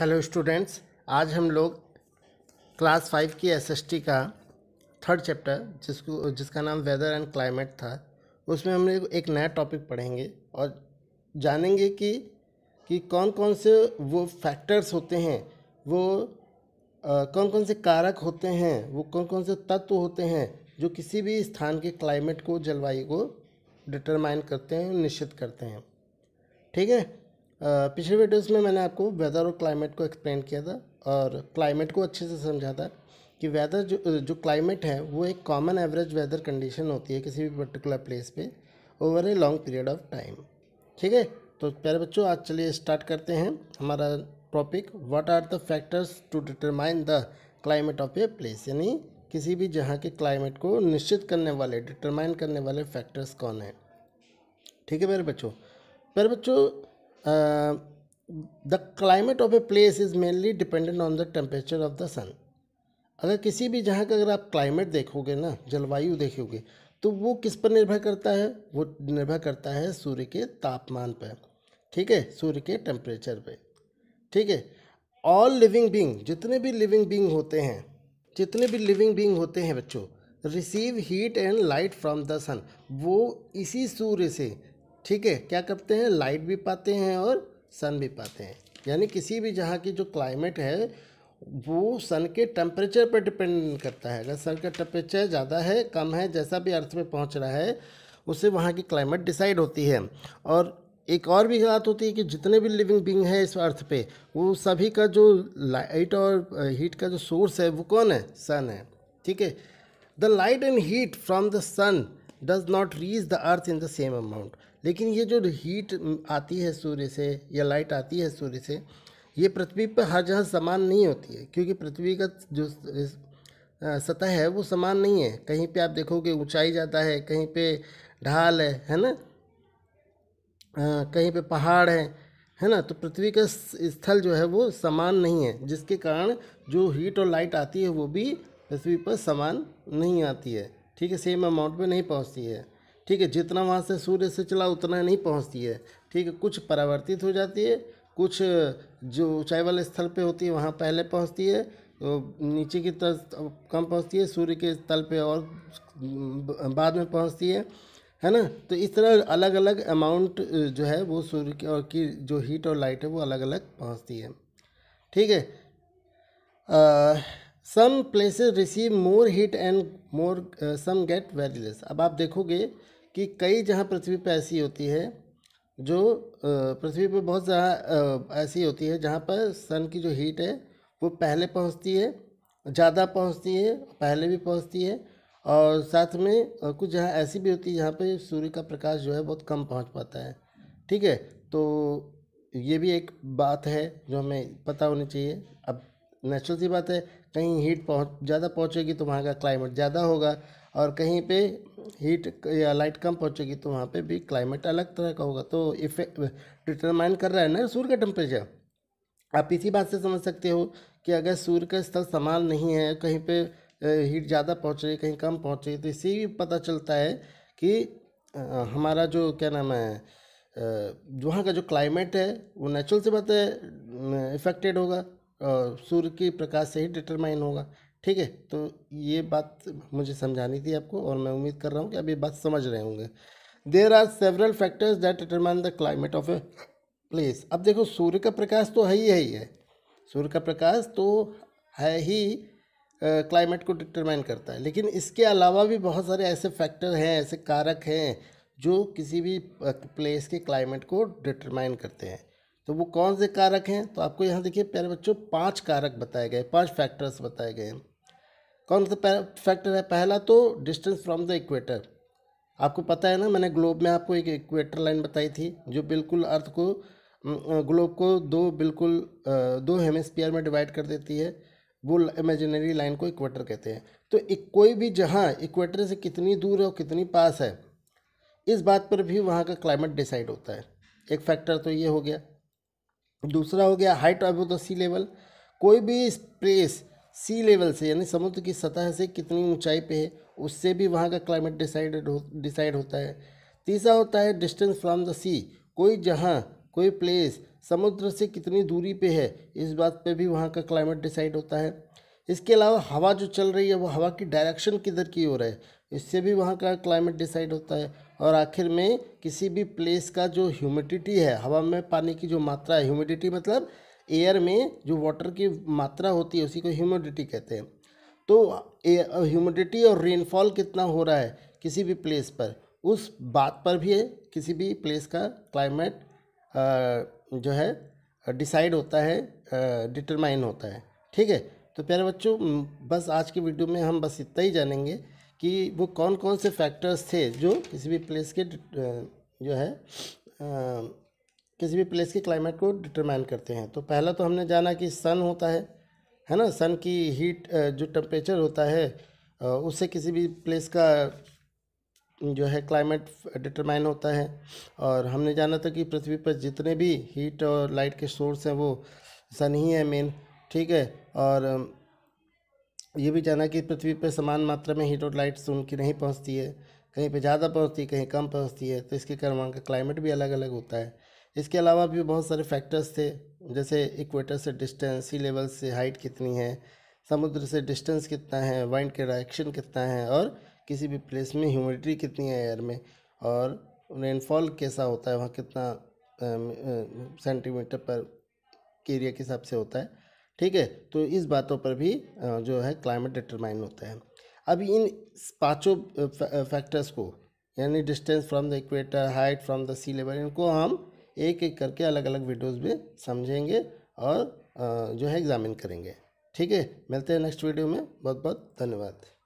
hello students आज हम लोग क्लास फाइव की एसएसटी का थर्ड चैप्टर जिसको जिसका नाम वेदर एंड क्लाइमेट था उसमें हम लोग एक नया टॉपिक पढ़ेंगे और जानेंगे कि कि कौन कौन से वो फैक्टर्स होते हैं वो आ, कौन कौन से कारक होते हैं वो कौन कौन से तत्व होते हैं जो किसी भी स्थान के क्लाइमेट को जलवायु को डिटरमाइन करते हैं निश्चित करते हैं ठीक है पिछले वीडियोस में मैंने आपको वेदर और क्लाइमेट को एक्सप्लेन किया था और क्लाइमेट को अच्छे से समझा था कि वेदर जो जो क्लाइमेट है वो एक कॉमन एवरेज वेदर कंडीशन होती है किसी भी पर्टिकुलर प्लेस पे over a long period of time ठीक है तो प्यारे बच्चों आज चलिए स्टार्ट करते हैं हमारा topic what are the factors to determine the climate of a place यानी किसी भी जहाँ के क्लाइमेट को निश्चित करने वाले डिटरमाइन करने वाले फैक्टर्स कौन हैं ठीक है मेरे बच्चों मेरे बच्चों the climate of a place is mainly dependent on the temperature of the sun अगर किसी भी जहाँ का अगर आप क्लाइमेट देखोगे ना जलवायु देखोगे तो वो किस पर निर्भर करता है वो निर्भर करता है सूर्य के तापमान पर ठीक है सूर्य के टेम्परेचर पर ठीक है ऑल लिविंग बींग जितने भी लिविंग बींग होते हैं जितने भी लिविंग बींग होते हैं बच्चों receive heat and light from the sun वो इसी सूर्य से ठीक है क्या करते हैं लाइट भी पाते हैं और सन भी पाते हैं यानी किसी भी जहाँ की जो क्लाइमेट है वो सन के टेम्परेचर पर डिपेंड करता है अगर सन का टेम्परेचर ज़्यादा है कम है जैसा भी अर्थ में पहुँच रहा है उससे वहाँ की क्लाइमेट डिसाइड होती है और एक और भी बात होती है कि जितने भी लिविंग बींग हैं इस अर्थ पे वो सभी का जो लाइट और हीट का जो सोर्स है वो कौन है सन है ठीक है the light and heat from the sun does not reach the earth in the same amount लेकिन ये जो हीट आती है सूर्य से या लाइट आती है सूर्य से ये पृथ्वी पर हर जगह समान नहीं होती है क्योंकि पृथ्वी का जो सतह है वो समान नहीं है कहीं पे आप देखोगे ऊंचाई जाता है कहीं पे ढाल है है ना आ, कहीं पे पहाड़ है है ना तो पृथ्वी का स्थल जो है वो समान नहीं है जिसके कारण जो हीट और लाइट आती है वो भी पृथ्वी पर समान नहीं आती है ठीक है सेम अमाउंट में नहीं पहुंचती है ठीक है जितना वहाँ से सूर्य से चला उतना नहीं पहुँचती है ठीक है कुछ परावर्तित हो जाती है कुछ जो ऊंचाई वाले स्थल पे होती है वहाँ पहले पहुँचती है तो नीचे की तरफ कम पहुँचती है सूर्य के तल पे और बाद में पहुँचती है है ना तो इस तरह अलग अलग अमाउंट जो है वो सूर्य की और की जो हीट और लाइट है वो अलग अलग पहुँचती है ठीक है some places receive more heat and more some get very less अब आप देखोगे कि कई जहाँ पृथ्वी पर ऐसी होती है जो पृथ्वी पर बहुत ज़्यादा ऐसी होती है जहाँ पर सन की जो हीट है वो पहले पहुँचती है ज़्यादा पहुँचती है पहले भी पहुँचती है और साथ में कुछ जहाँ ऐसी भी होती है जहाँ पर सूर्य का प्रकाश जो है बहुत कम पहुँच पाता है ठीक है तो ये भी एक बात है जो हमें पता होनी चाहिए अब नेचुरल सी बात है कहीं हीट पहुँच ज़्यादा पहुँचेगी तो वहाँ का क्लाइमेट ज़्यादा होगा और कहीं पे हीट या लाइट कम पहुँचेगी तो वहाँ पे भी क्लाइमेट अलग तरह का होगा तो इफेक्ट डिटरमाइन कर रहा है ना सूर्य का टेम्परेचर आप इसी बात से समझ सकते हो कि अगर सूर्य का स्थल समान नहीं है कहीं पे हीट ज़्यादा पहुँच रही है कहीं कम पहुँच रही है तो इससे भी पता चलता है कि हमारा जो क्या नाम है वहाँ का जो क्लाइमेट है वो नेचुरल से बात है इफ़ेक्टेड होगा सूर्य के प्रकाश से ही डिटरमाइन होगा ठीक है तो ये बात मुझे समझानी थी आपको और मैं उम्मीद कर रहा हूँ कि अभी ये बात समझ रहे होंगे there are several factors that determine the climate of a place अब देखो सूर्य का प्रकाश तो है ही है ही है सूर्य का प्रकाश तो है ही क्लाइमेट को डिटरमाइन करता है लेकिन इसके अलावा भी बहुत सारे ऐसे फैक्टर हैं ऐसे कारक हैं जो किसी भी प्लेस के क्लाइमेट को डिटरमाइन करते हैं तो वो कौन से कारक हैं तो आपको यहाँ देखिए प्यारे बच्चों पांच कारक बताए गए पांच फैक्टर्स बताए गए हैं कौन सा फैक्टर है पहला तो डिस्टेंस फ्रॉम द इक्वेटर आपको पता है ना मैंने ग्लोब में आपको एक इक्वेटर लाइन बताई थी जो बिल्कुल अर्थ को ग्लोब को दो बिल्कुल दो हेमस्फियर में डिवाइड कर देती है वो इमेजिनरी लाइन को इक्वेटर कहते हैं तो एक कोई भी जहाँ इक्वेटर से कितनी दूर है और कितनी पास है इस बात पर भी वहाँ का क्लाइमेट डिसाइड होता है एक फैक्टर तो ये हो गया दूसरा हो गया height of the sea level कोई भी स्पेस सी लेवल से यानी समुद्र की सतह से कितनी ऊंचाई पे है उससे भी वहाँ का क्लाइमेट डिसाइडेड हो डिसाइड होता है तीसरा होता है डिस्टेंस फ्रॉम द सी कोई जहाँ कोई प्लेस समुद्र से कितनी दूरी पे है इस बात पे भी वहाँ का क्लाइमेट डिसाइड होता है इसके अलावा हवा जो चल रही है वो हवा की डायरेक्शन किधर की ओर है इससे भी वहाँ का क्लाइमेट डिसाइड होता है और आखिर में किसी भी प्लेस का जो ह्यूमिडिटी है हवा में पानी की जो मात्रा है ह्यूमिडिटी मतलब एयर में जो वाटर की मात्रा होती है उसी को ह्यूमिडिटी कहते हैं तो ह्यूमिडिटी और रेनफॉल कितना हो रहा है किसी भी प्लेस पर उस बात पर भी है किसी भी प्लेस का क्लाइमेट जो है डिसाइड होता है डिटरमाइन होता है ठीक है तो प्यारे बच्चों बस आज की वीडियो में हम बस इतना ही जानेंगे कि वो कौन कौन से फैक्टर्स थे जो किसी भी प्लेस के जो है किसी भी प्लेस की क्लाइमेट को डिटरमाइन करते हैं तो पहला तो हमने जाना कि सन होता है है ना सन की हीट जो टेम्परेचर होता है उससे किसी भी प्लेस का जो है क्लाइमेट डिटरमाइन होता है और हमने जाना था कि पृथ्वी पर जितने भी हीट और लाइट के सोर्स हैं वो सन ही है मेन ठीक है और ये भी जाना कि पृथ्वी पर समान मात्रा में हीट और लाइट उनकी नहीं पहुँचती है कहीं पे ज़्यादा पहुँचती है कहीं कम पहुँचती है तो इसके कारण वहाँ का क्लाइमेट भी अलग अलग होता है इसके अलावा भी बहुत सारे फैक्टर्स थे जैसे इक्वेटर से डिस्टेंस सी लेवल से हाइट कितनी है समुद्र से डिस्टेंस कितना है वाइंड के डायरेक्शन कितना है और किसी भी प्लेस में ह्यूमिडिटी कितनी है एयर में और रेनफॉल कैसा होता है वहाँ कितना सेंटीमीटर पर एरिया के हिसाब से होता है ठीक है तो इस बातों पर भी जो है क्लाइमेट डिटरमाइन होता है अब इन पाँचों फैक्टर्स को यानी distance from the equator height from the sea level इनको हम एक एक करके अलग अलग वीडियोस भी समझेंगे और जो है एग्ज़ामिन करेंगे ठीक है मिलते हैं नेक्स्ट वीडियो में बहुत बहुत धन्यवाद